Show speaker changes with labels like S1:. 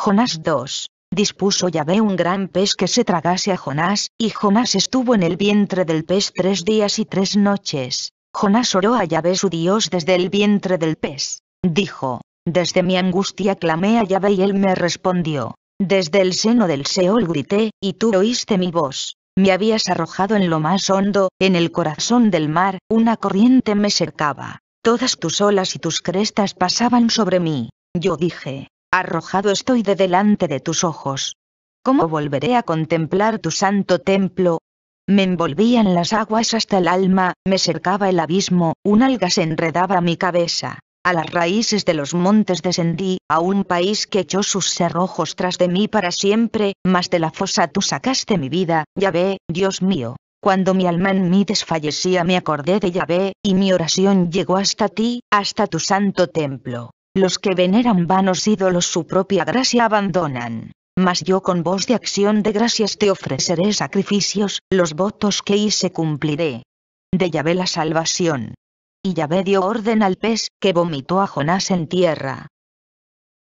S1: Jonás 2. Dispuso Yahvé un gran pez que se tragase a Jonás, y Jonás estuvo en el vientre del pez tres días y tres noches. Jonás oró a Yahvé su Dios desde el vientre del pez. Dijo, desde mi angustia clamé a Yahvé y él me respondió. Desde el seno del Seol grité, y tú oíste mi voz. Me habías arrojado en lo más hondo, en el corazón del mar, una corriente me cercaba. Todas tus olas y tus crestas pasaban sobre mí. Yo dije, arrojado estoy de delante de tus ojos. ¿Cómo volveré a contemplar tu santo templo? Me envolvían las aguas hasta el alma, me cercaba el abismo, un alga se enredaba mi cabeza. A las raíces de los montes descendí, a un país que echó sus cerrojos tras de mí para siempre, mas de la fosa tú sacaste mi vida, Yahvé, Dios mío. Cuando mi alma en mí desfallecía me acordé de Yahvé, y mi oración llegó hasta ti, hasta tu santo templo. Los que veneran vanos ídolos su propia gracia abandonan. Mas yo con voz de acción de gracias te ofreceré sacrificios, los votos que hice cumpliré. De Yahvé la salvación. Y Yahvé dio orden al pez, que vomitó a Jonás en tierra,